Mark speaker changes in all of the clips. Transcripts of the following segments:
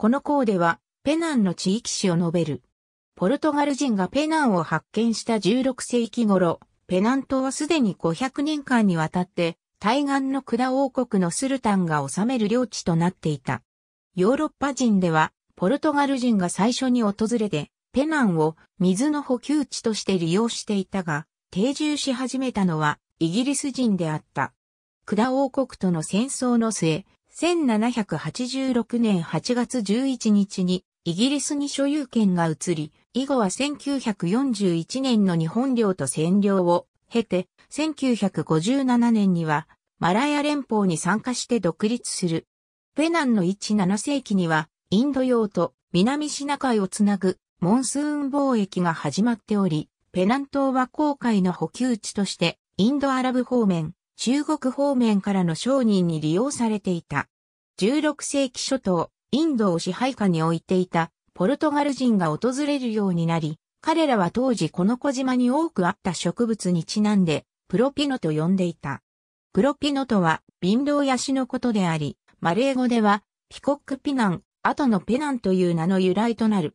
Speaker 1: この項では、ペナンの地域史を述べる。ポルトガル人がペナンを発見した16世紀頃、ペナン島はすでに500年間にわたって、対岸のクダ王国のスルタンが治める領地となっていた。ヨーロッパ人では、ポルトガル人が最初に訪れて、ペナンを水の補給地として利用していたが、定住し始めたのはイギリス人であった。クダ王国との戦争の末、1786年8月11日にイギリスに所有権が移り、以後は1941年の日本領と占領を経て、1957年にはマラヤ連邦に参加して独立する。ペナンの17世紀にはインド洋と南シナ海をつなぐモンスーン貿易が始まっており、ペナン島は航海の補給地としてインドアラブ方面、中国方面からの商人に利用されていた。16世紀初頭、インドを支配下に置いていたポルトガル人が訪れるようになり、彼らは当時この小島に多くあった植物にちなんで、プロピノと呼んでいた。プロピノとは、貧乏ヤシのことであり、マレー語では、ピコックピナン、後のペナンという名の由来となる。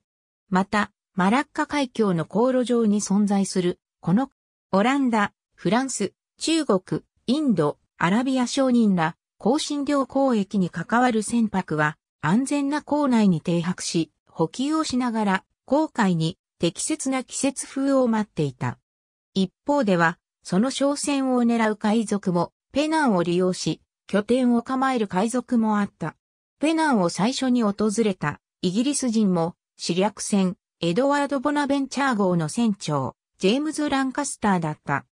Speaker 1: また、マラッカ海峡の航路上に存在する、この、オランダ、フランス、中国、インド、アラビア商人ら、香辛料交易に関わる船舶は安全な港内に停泊し、補給をしながら航海に適切な季節風を待っていた。一方では、その商船を狙う海賊も、ペナンを利用し、拠点を構える海賊もあった。ペナンを最初に訪れたイギリス人も、死略船、エドワード・ボナベンチャー号の船長、ジェームズ・ランカスターだった。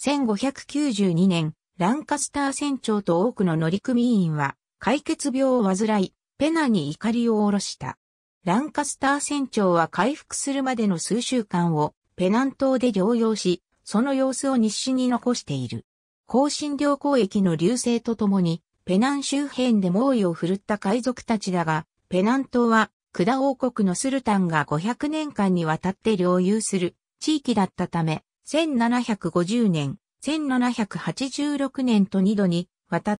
Speaker 1: 1592年、ランカスター船長と多くの乗組員は、解決病を患い、ペナに怒りを下ろした。ランカスター船長は回復するまでの数週間をペナン島で療養し、その様子を日誌に残している。香辛料交易の流星とともに、ペナン周辺で猛威を振るった海賊たちだが、ペナン島は、クダ王国のスルタンが500年間にわたって領有する地域だったため、1750年、1786年と2度に渡たっ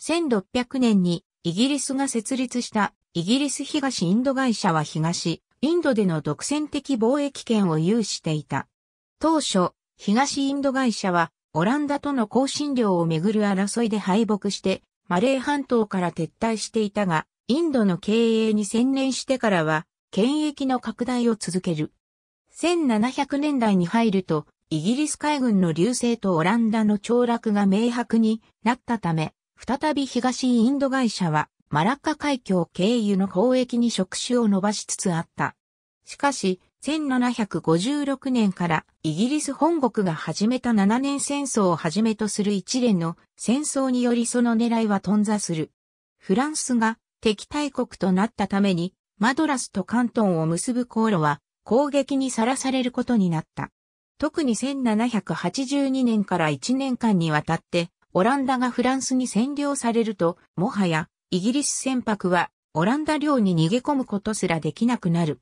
Speaker 1: 1600年にイギリスが設立したイギリス東インド会社は東インドでの独占的貿易権を有していた。当初、東インド会社はオランダとの更新料をめぐる争いで敗北してマレー半島から撤退していたが、インドの経営に専念してからは、権益の拡大を続ける。1700年代に入ると、イギリス海軍の流星とオランダの凋落が明白になったため、再び東インド会社はマラッカ海峡経由の交易に触手を伸ばしつつあった。しかし、1756年からイギリス本国が始めた7年戦争をはじめとする一連の戦争によりその狙いは頓挫する。フランスが敵対国となったためにマドラスと関東を結ぶ航路は攻撃にさらされることになった。特に1782年から1年間にわたって、オランダがフランスに占領されると、もはや、イギリス船舶は、オランダ領に逃げ込むことすらできなくなる。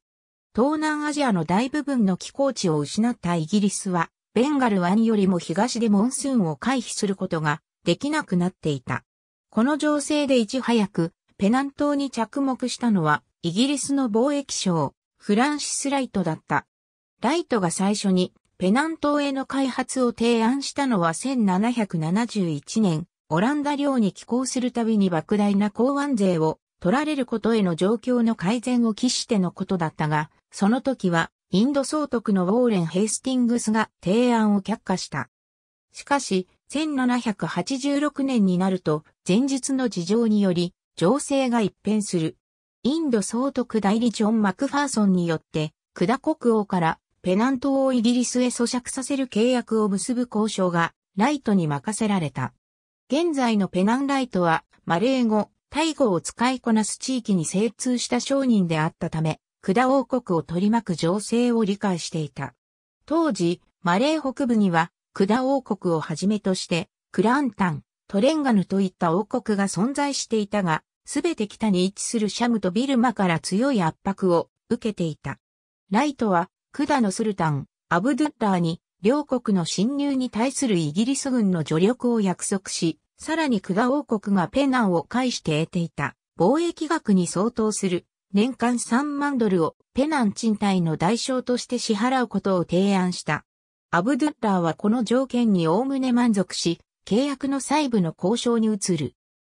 Speaker 1: 東南アジアの大部分の寄港地を失ったイギリスは、ベンガル湾よりも東でモンスーンを回避することができなくなっていた。この情勢でいち早く、ペナン島に着目したのは、イギリスの貿易省フランシス・ライトだった。ライトが最初にペナン島への開発を提案したのは1771年、オランダ領に寄港するたびに莫大な港湾税を取られることへの状況の改善を期してのことだったが、その時はインド総督のウォーレン・ヘイスティングスが提案を却下した。しかし、1786年になると、前日の事情により、情勢が一変する。インド総督代理ジョン・マクファーソンによって、クダ国王からペナントをイギリスへ咀嚼させる契約を結ぶ交渉がライトに任せられた。現在のペナンライトはマレー語、タイ語を使いこなす地域に精通した商人であったため、クダ王国を取り巻く情勢を理解していた。当時、マレー北部にはクダ王国をはじめとしてクランタン、トレンガヌといった王国が存在していたが、すべて北に位置するシャムとビルマから強い圧迫を受けていた。ライトはクダのスルタン、アブドゥッラーに、両国の侵入に対するイギリス軍の助力を約束し、さらにクダ王国がペナンを介して得ていた、貿易額に相当する、年間3万ドルをペナン賃貸の代償として支払うことを提案した。アブドゥッラーはこの条件におおむね満足し、契約の細部の交渉に移る。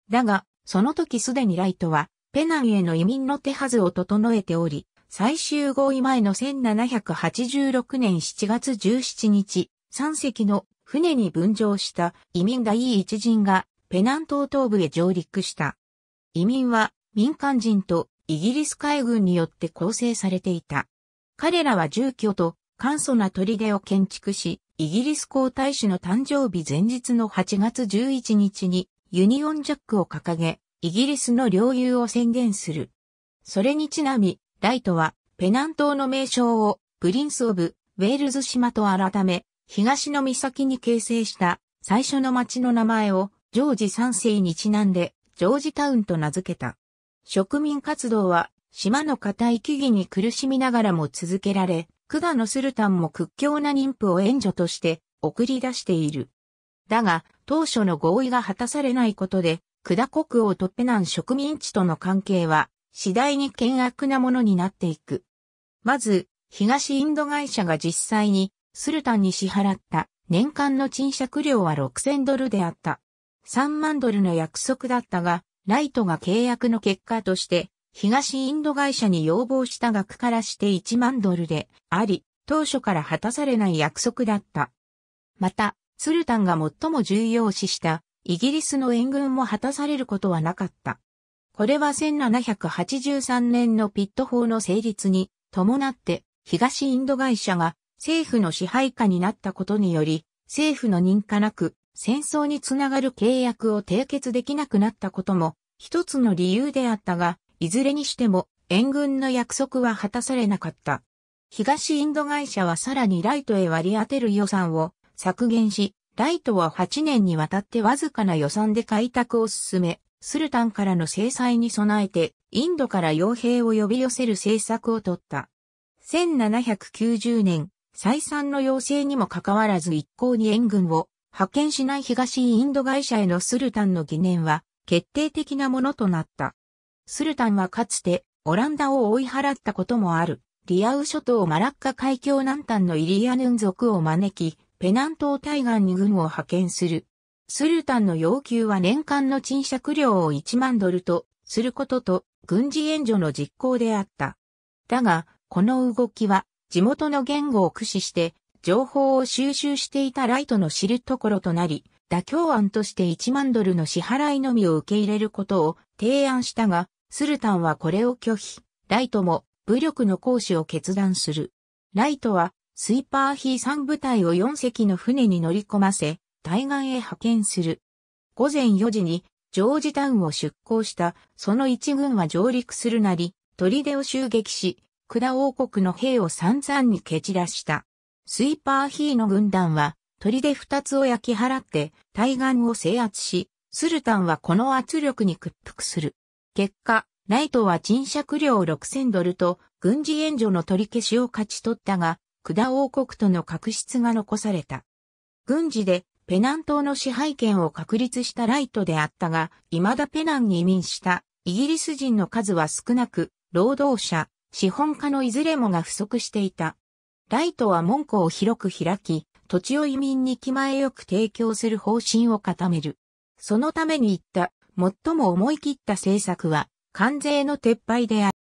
Speaker 1: だが、その時すでにライトは、ペナンへの移民の手はずを整えており、最終合意前の1786年7月17日、3隻の船に分譲した移民第一陣がペナン島東部へ上陸した。移民は民間人とイギリス海軍によって構成されていた。彼らは住居と簡素な砦を建築し、イギリス皇太子の誕生日前日の8月11日にユニオンジャックを掲げ、イギリスの領有を宣言する。それにちなみ、ライトは、ペナン島の名称を、プリンス・オブ・ウェールズ島と改め、東の岬に形成した最初の町の名前をジョージ3世にちなんでジョージタウンと名付けた。植民活動は島の固い木々に苦しみながらも続けられ、クガのスルタンも屈強な妊婦を援助として送り出している。だが、当初の合意が果たされないことで、クダ国王とペナン植民地との関係は次第に険悪なものになっていく。まず、東インド会社が実際にスルタンに支払った年間の賃借料は6000ドルであった。3万ドルの約束だったが、ライトが契約の結果として、東インド会社に要望した額からして1万ドルであり、当初から果たされない約束だった。また、スルタンが最も重要視したイギリスの援軍も果たされることはなかった。これは1783年のピット法の成立に伴って東インド会社が政府の支配下になったことにより政府の認可なく戦争につながる契約を締結できなくなったことも一つの理由であったが、いずれにしても援軍の約束は果たされなかった。東インド会社はさらにライトへ割り当てる予算を削減し、ライトは8年にわたってわずかな予算で開拓を進め、スルタンからの制裁に備えて、インドから傭兵を呼び寄せる政策をとった。1790年、再三の要請にもかかわらず一向に援軍を派遣しない東インド会社へのスルタンの疑念は決定的なものとなった。スルタンはかつてオランダを追い払ったこともあるリアウ諸島マラッカ海峡南端のイリアヌン族を招きペナン島対岸に軍を派遣するスルタンの要求は年間の賃借料を1万ドルとすることと軍事援助の実行であった。だが、この動きは地元の言語を駆使して情報を収集していたライトの知るところとなり、妥協案として1万ドルの支払いのみを受け入れることを提案したが、スルタンはこれを拒否。ライトも武力の行使を決断する。ライトはスーパーヒー3部隊を4隻の船に乗り込ませ、対岸へ派遣する。午前4時にジョージタウンを出港したその一軍は上陸するなり、砦を襲撃し、クダ王国の兵を散々に蹴散らした。スイパーヒーの軍団は、砦二つを焼き払って、対岸を制圧し、スルタンはこの圧力に屈服する。結果、ライトは賃借料6000ドルと軍事援助の取り消しを勝ち取ったが、クダ王国との確執が残された。軍事でペナン島の支配権を確立したライトであったが、未だペナンに移民したイギリス人の数は少なく、労働者、資本家のいずれもが不足していた。ライトは門戸を広く開き、土地を移民に気前よく提供する方針を固める。そのために言った、最も思い切った政策は、関税の撤廃である。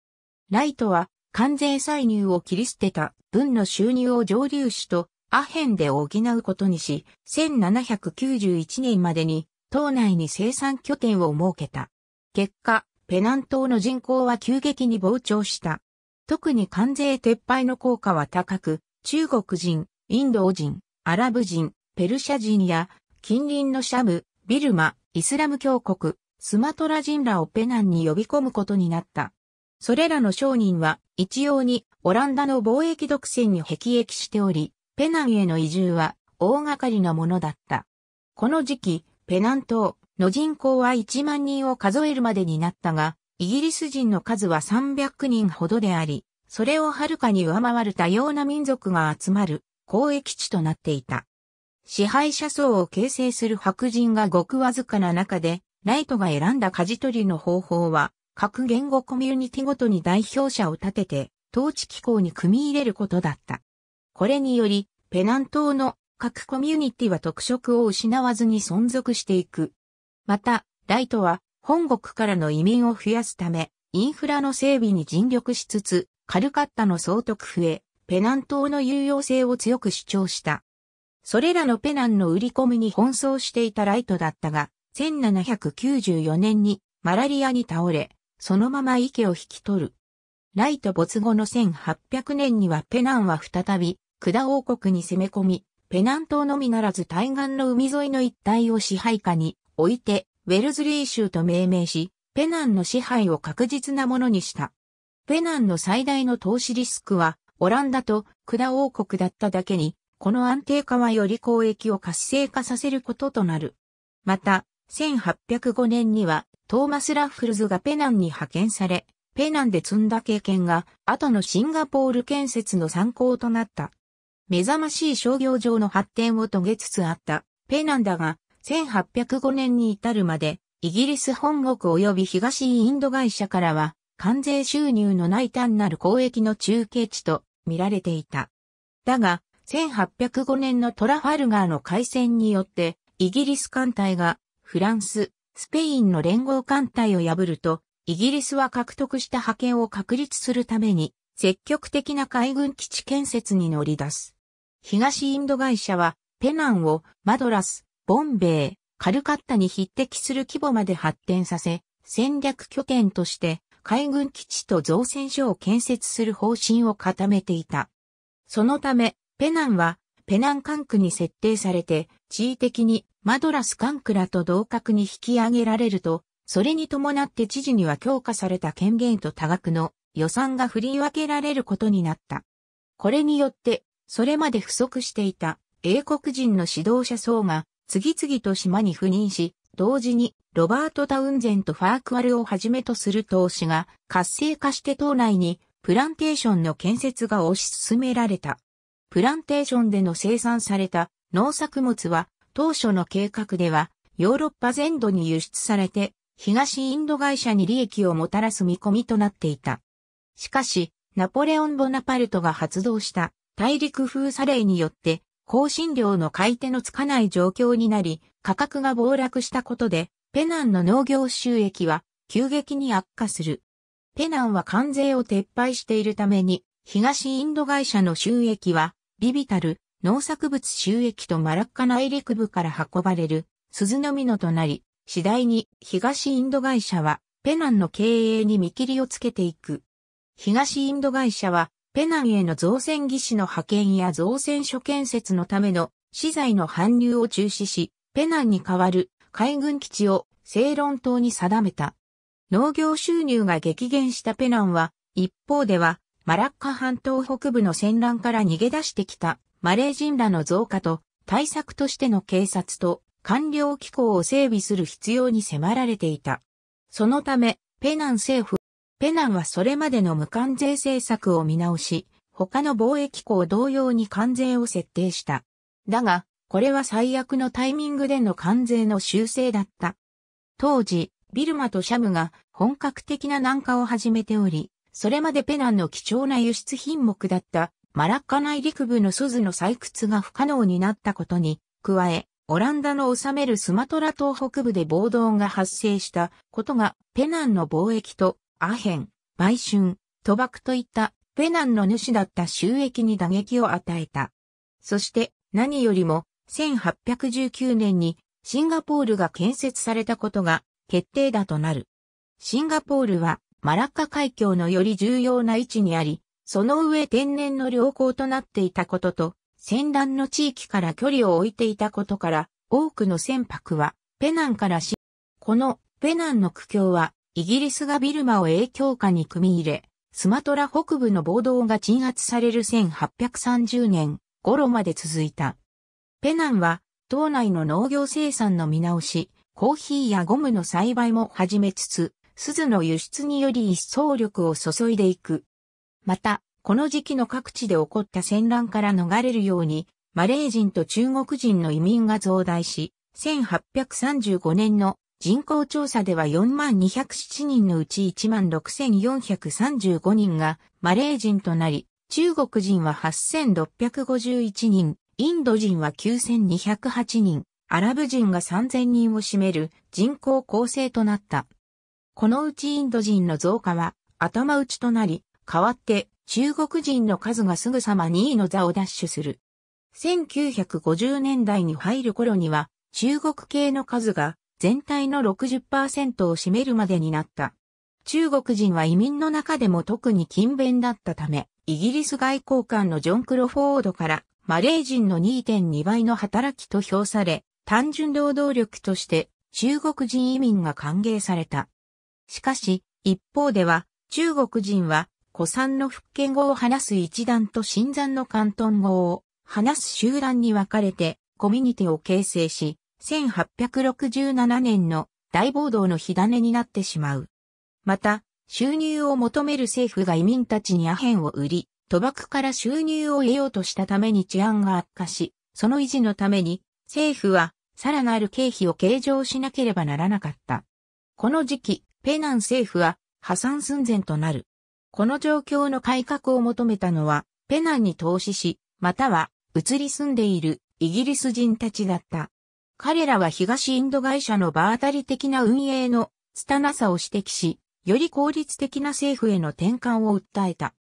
Speaker 1: ライトは、関税歳入を切り捨てた分の収入を上流しとアヘンで補うことにし、1791年までに島内に生産拠点を設けた。結果、ペナン島の人口は急激に膨張した。特に関税撤廃の効果は高く、中国人、インド人、アラブ人、ペルシャ人や近隣のシャム、ビルマ、イスラム教国、スマトラ人らをペナンに呼び込むことになった。それらの商人は一様にオランダの貿易独占に辟易しており、ペナンへの移住は大掛かりなものだった。この時期、ペナン島の人口は1万人を数えるまでになったが、イギリス人の数は300人ほどであり、それをはるかに上回る多様な民族が集まる交易地となっていた。支配者層を形成する白人がごくわずかな中で、ライトが選んだ舵取りの方法は、各言語コミュニティごとに代表者を立てて、統治機構に組み入れることだった。これにより、ペナン島の各コミュニティは特色を失わずに存続していく。また、ライトは本国からの移民を増やすため、インフラの整備に尽力しつつ、カルカッタの総督増え、ペナン島の有用性を強く主張した。それらのペナンの売り込みに奔走していたライトだったが、1794年にマラリアに倒れ、そのまま池を引き取る。ライト没後の1800年にはペナンは再びクダ王国に攻め込み、ペナン島のみならず対岸の海沿いの一帯を支配下に置いて、ウェルズリー州と命名し、ペナンの支配を確実なものにした。ペナンの最大の投資リスクは、オランダとクダ王国だっただけに、この安定化はより交易を活性化させることとなる。また、1805年には、トーマス・ラッフルズがペナンに派遣され、ペナンで積んだ経験が、後のシンガポール建設の参考となった。目覚ましい商業上の発展を遂げつつあったペナンダが、1805年に至るまで、イギリス本国及び東インド会社からは、関税収入のない単なる交易の中継地と見られていた。だが、1805年のトラファルガーの海戦によって、イギリス艦隊がフランス、スペインの連合艦隊を破ると、イギリスは獲得した覇権を確立するために、積極的な海軍基地建設に乗り出す。東インド会社は、ペナンをマドラス、ボンベイ、カルカッタに匹敵する規模まで発展させ、戦略拠点として海軍基地と造船所を建設する方針を固めていた。そのため、ペナンはペナン管区に設定されて、地位的にマドラス管区らと同格に引き上げられると、それに伴って知事には強化された権限と多額の予算が振り分けられることになった。これによってそれまで不足していた英国人の指導者層が次々と島に赴任し、同時にロバート・タウンゼンとファークアルをはじめとする投資が活性化して島内にプランテーションの建設が推し進められた。プランテーションでの生産された農作物は当初の計画ではヨーロッパ全土に輸出されて東インド会社に利益をもたらす見込みとなっていた。しかし、ナポレオン・ボナパルトが発動した大陸封鎖令によって、香辛料の買い手のつかない状況になり、価格が暴落したことで、ペナンの農業収益は急激に悪化する。ペナンは関税を撤廃しているために、東インド会社の収益は、ビビタル、農作物収益とマラッカ内陸部から運ばれる、鈴の実となり、次第に東インド会社は、ペナンの経営に見切りをつけていく。東インド会社は、ペナンへの造船技師の派遣や造船所建設のための資材の搬入を中止し、ペナンに代わる海軍基地を正論島に定めた。農業収入が激減したペナンは、一方では、マラッカ半島北部の戦乱から逃げ出してきたマレー人らの増加と対策としての警察と官僚機構を整備する必要に迫られていた。そのため、ペナン政府ペナンはそれまでの無関税政策を見直し、他の貿易港同様に関税を設定した。だが、これは最悪のタイミングでの関税の修正だった。当時、ビルマとシャムが本格的な南下を始めており、それまでペナンの貴重な輸出品目だったマラッカ内陸部のスズの採掘が不可能になったことに、加え、オランダの治めるスマトラ島北部で暴動が発生したことがペナンの貿易とアヘン、売春、賭博といったペナンの主だった収益に打撃を与えた。そして何よりも1819年にシンガポールが建設されたことが決定だとなる。シンガポールはマラッカ海峡のより重要な位置にあり、その上天然の良好となっていたことと、戦乱の地域から距離を置いていたことから、多くの船舶はペナンからし、このペナンの苦境はイギリスがビルマを影響下に組み入れ、スマトラ北部の暴動が鎮圧される1830年頃まで続いた。ペナンは、島内の農業生産の見直し、コーヒーやゴムの栽培も始めつつ、鈴の輸出により一層力を注いでいく。また、この時期の各地で起こった戦乱から逃れるように、マレー人と中国人の移民が増大し、1835年の人口調査では4207人のうち16435人がマレー人となり、中国人は8651人、インド人は9208人、アラブ人が3000人を占める人口構成となった。このうちインド人の増加は頭打ちとなり、代わって中国人の数がすぐさま2位の座を奪取する。1950年代に入る頃には中国系の数が全体の60%を占めるまでになった。中国人は移民の中でも特に勤勉だったため、イギリス外交官のジョン・クロフォードからマレー人の2.2倍の働きと評され、単純労働力として中国人移民が歓迎された。しかし、一方では、中国人は、古参の福建語を話す一団と新山の広東語を話す集団に分かれて、コミュニティを形成し、1867年の大暴動の火種になってしまう。また、収入を求める政府が移民たちにアヘンを売り、賭博から収入を得ようとしたために治安が悪化し、その維持のために政府はさらなる経費を計上しなければならなかった。この時期、ペナン政府は破産寸前となる。この状況の改革を求めたのは、ペナンに投資し、または移り住んでいるイギリス人たちだった。彼らは東インド会社の場当たり的な運営の拙さを指摘し、より効率的な政府への転換を訴えた。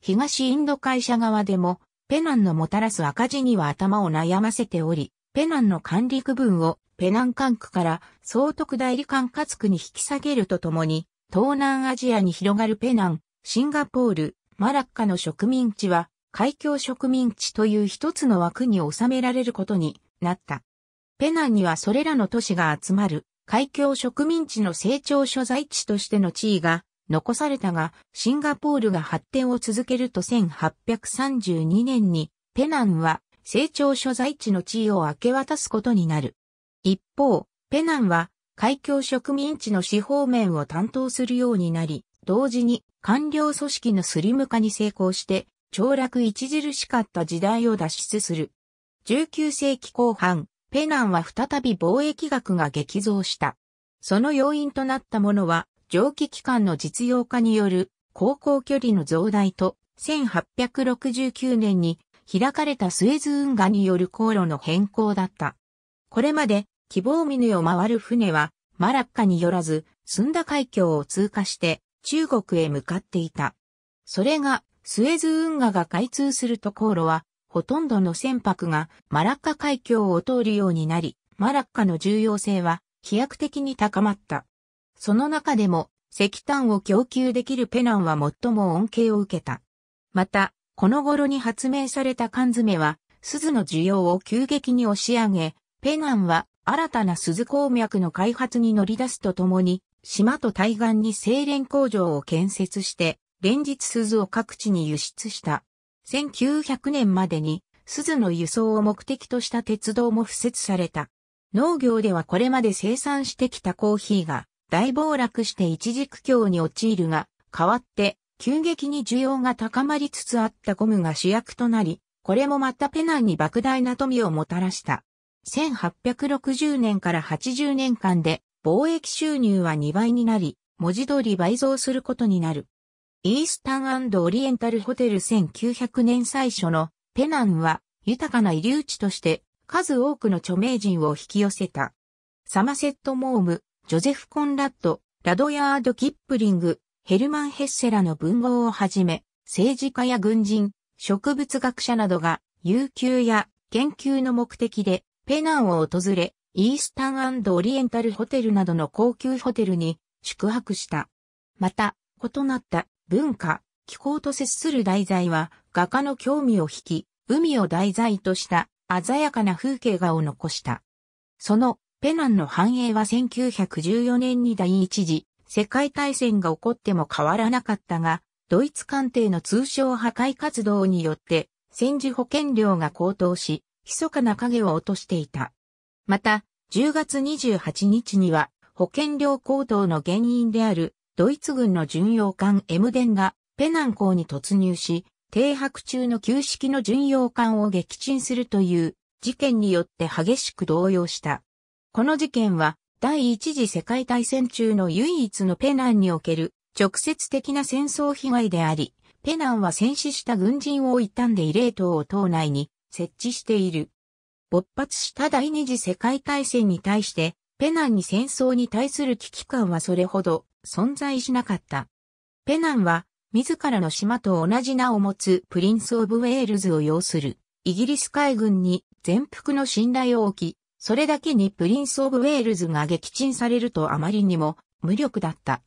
Speaker 1: 東インド会社側でも、ペナンのもたらす赤字には頭を悩ませており、ペナンの管理区分をペナン管区から総督代理管轄区に引き下げるとともに、東南アジアに広がるペナン、シンガポール、マラッカの植民地は、海峡植民地という一つの枠に収められることになった。ペナンにはそれらの都市が集まる海峡植民地の成長所在地としての地位が残されたが、シンガポールが発展を続けると1832年にペナンは成長所在地の地位を明け渡すことになる。一方、ペナンは海峡植民地の司法面を担当するようになり、同時に官僚組織のスリム化に成功して、長落著しかった時代を脱出する。19世紀後半、ペナンは再び貿易額が激増した。その要因となったものは、蒸気機関の実用化による航行距離の増大と、1869年に開かれたスエズ運河による航路の変更だった。これまで、希望峰を回る船は、マラッカによらず、スンダ海峡を通過して中国へ向かっていた。それが、スエズ運河が開通すると航路はほとんどの船舶がマラッカ海峡を通るようになり、マラッカの重要性は飛躍的に高まった。その中でも石炭を供給できるペナンは最も恩恵を受けた。また、この頃に発明された缶詰は、鈴の需要を急激に押し上げ、ペナンは新たな鈴鉱脈の開発に乗り出すとともに、島と対岸に精錬工場を建設して、連日鈴を各地に輸出した。1900年までに、鈴の輸送を目的とした鉄道も敷設された。農業ではこれまで生産してきたコーヒーが大暴落して一時苦境に陥るが、変わって急激に需要が高まりつつあったゴムが主役となり、これもまたペナンに莫大な富をもたらした。1860年から80年間で貿易収入は2倍になり、文字通り倍増することになる。イースタンオリエンタルホテル1900年最初のペナンは豊かな遺留地として数多くの著名人を引き寄せた。サマセット・モーム、ジョゼフ・コンラッド、ラドヤード・キップリング、ヘルマン・ヘッセラの文豪をはじめ、政治家や軍人、植物学者などが、悠久や研究の目的で、ペナンを訪れ、イースタンオリエンタルホテルなどの高級ホテルに宿泊した。また、異なった文化、気候と接する題材は画家の興味を引き、海を題材とした鮮やかな風景画を残した。そのペナンの繁栄は1914年に第一次世界大戦が起こっても変わらなかったが、ドイツ艦艇の通商破壊活動によって戦時保険料が高騰し、密かな影を落としていた。また、10月28日には保険料高騰の原因であるドイツ軍の巡洋艦エムデンがペナン港に突入し、停泊中の旧式の巡洋艦を撃沈するという事件によって激しく動揺した。この事件は第一次世界大戦中の唯一のペナンにおける直接的な戦争被害であり、ペナンは戦死した軍人を悼んで慰霊塔を島内に設置している。勃発した第二次世界大戦に対して、ペナンに戦争に対する危機感はそれほど存在しなかった。ペナンは、自らの島と同じ名を持つプリンス・オブ・ウェールズを要する、イギリス海軍に全幅の信頼を置き、それだけにプリンス・オブ・ウェールズが撃沈されるとあまりにも無力だった。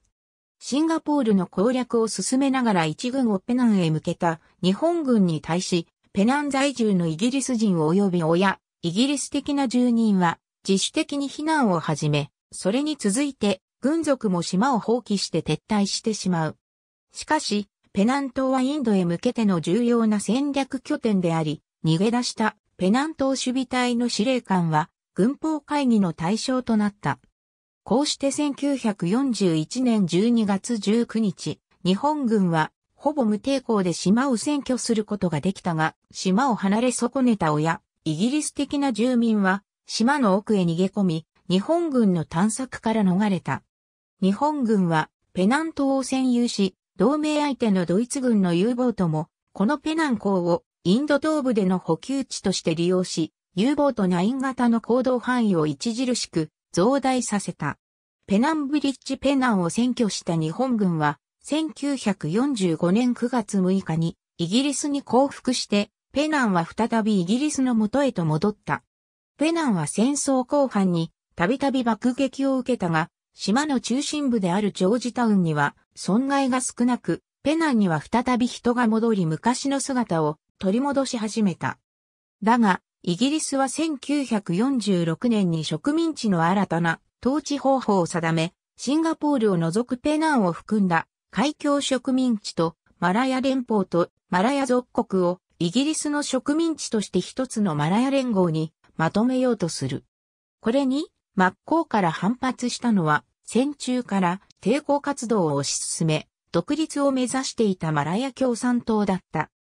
Speaker 1: シンガポールの攻略を進めながら一軍をペナンへ向けた日本軍に対し、ペナン在住のイギリス人及び親、イギリス的な住人は自主的に避難を始め、それに続いて軍属も島を放棄して撤退してしまう。しかし、ペナン島はインドへ向けての重要な戦略拠点であり、逃げ出したペナン島守備隊の司令官は軍法会議の対象となった。こうして1941年12月19日、日本軍はほぼ無抵抗で島を占拠することができたが、島を離れ損ねた親、イギリス的な住民は島の奥へ逃げ込み、日本軍の探索から逃れた。日本軍はペナン島を占有し、同盟相手のドイツ軍の U ボートも、このペナン港をインド東部での補給地として利用し、U ボート9型の行動範囲を著しく増大させた。ペナンブリッジペナンを占拠した日本軍は、1945年9月6日にイギリスに降伏して、ペナンは再びイギリスの元へと戻った。ペナンは戦争後半にたびたび爆撃を受けたが、島の中心部であるジョージタウンには損害が少なく、ペナンには再び人が戻り昔の姿を取り戻し始めた。だが、イギリスは1946年に植民地の新たな統治方法を定め、シンガポールを除くペナンを含んだ海峡植民地とマラヤ連邦とマラヤ属国をイギリスの植民地として一つのマラヤ連合にまとめようとする。これに真っ向から反発したのは、戦中から抵抗活動を推し進め、独立を目指していたマラヤ共産党だった。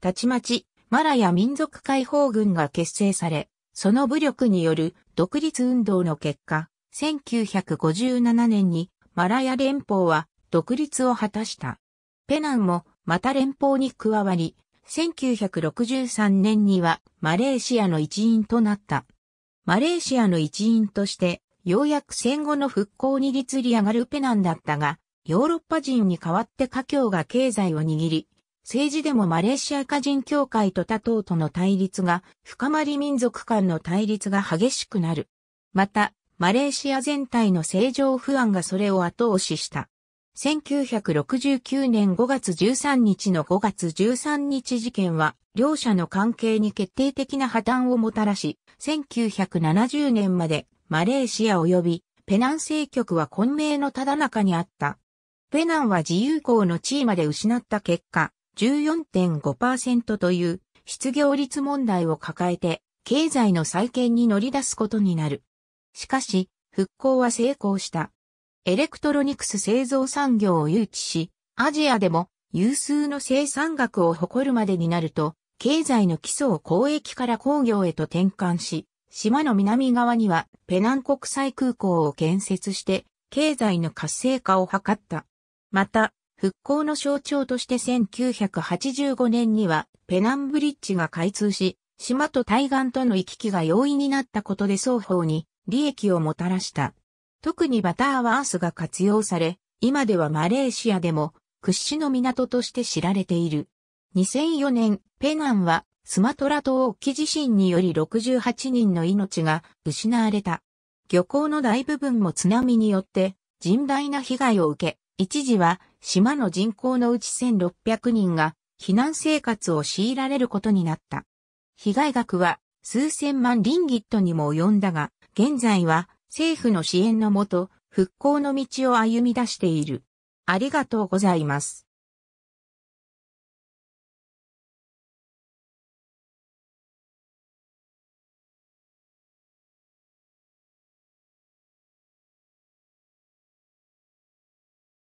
Speaker 1: たちまち、マラヤ民族解放軍が結成され、その武力による独立運動の結果、1957年にマラヤ連邦は独立を果たした。ペナンもまた連邦に加わり、1963年にはマレーシアの一員となった。マレーシアの一員として、ようやく戦後の復興に立り上がるペナンだったが、ヨーロッパ人に代わって華僑が経済を握り、政治でもマレーシア家人協会と他党との対立が深まり民族間の対立が激しくなる。また、マレーシア全体の政情不安がそれを後押しした。1969年5月13日の5月13日事件は、両者の関係に決定的な破綻をもたらし、1970年までマレーシア及びペナン政局は混迷のただ中にあった。ペナンは自由港の地位まで失った結果、14.5%という失業率問題を抱えて、経済の再建に乗り出すことになる。しかし、復興は成功した。エレクトロニクス製造産業を誘致し、アジアでも有数の生産額を誇るまでになると、経済の基礎を交易から工業へと転換し、島の南側にはペナン国際空港を建設して経済の活性化を図った。また、復興の象徴として1985年にはペナンブリッジが開通し、島と対岸との行き来が容易になったことで双方に利益をもたらした。特にバターワースが活用され、今ではマレーシアでも屈指の港として知られている。2004年、ペナンはスマトラ島沖地震により68人の命が失われた。漁港の大部分も津波によって甚大な被害を受け、一時は島の人口のうち1600人が避難生活を強いられることになった。被害額は数千万リンギットにも及んだが、現在は政府の支援のもと、復興の道を歩み出している。ありがとうございます。